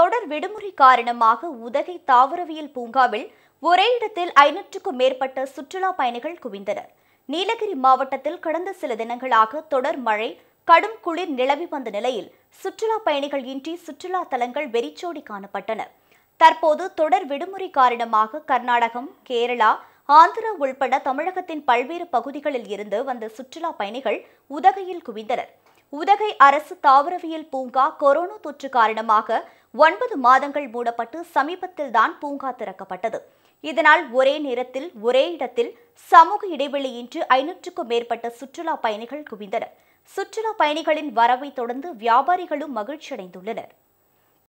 தொடர் விடுமுறை காரணமாக உதகை தாவரவியல் பூங்காவில் ஒரே இடத்தில் ஐநூற்றுக்கும் மேற்பட்ட சுற்றுலா பயணிகள் குவிந்தனர் நீலகிரி மாவட்டத்தில் கடந்த சில தினங்களாக தொடர் மழை கடும் குளிர் நிலவி வந்த நிலையில் சுற்றுலா பயணிகள் இன்றி சுற்றுலா தலங்கள் வெறிச்சோடி காணப்பட்டன தற்போது தொடர் விடுமுறை காரணமாக கர்நாடகம் கேரளா ஆந்திரா உள்பட தமிழகத்தின் பல்வேறு பகுதிகளில் இருந்து வந்த சுற்றுலா பயணிகள் உதகையில் குவிந்தனர் உதகை அரசு தாவரவியல் பூங்கா கொரோனா தொற்று காரணமாக ஒன்பது மாதங்கள் மூடப்பட்டு சமீபத்தில் தான் பூங்கா திறக்கப்பட்டது இதனால் ஒரே நேரத்தில் ஒரே இடத்தில் சமூக இடைவெளியின்றி ஐநூற்றுக்கும் மேற்பட்ட சுற்றுலா பயணிகள் குவிந்தனர் சுற்றுலா பயணிகளின் வரவை தொடர்ந்து வியாபாரிகளும் மகிழ்ச்சியடைந்துள்ளனர்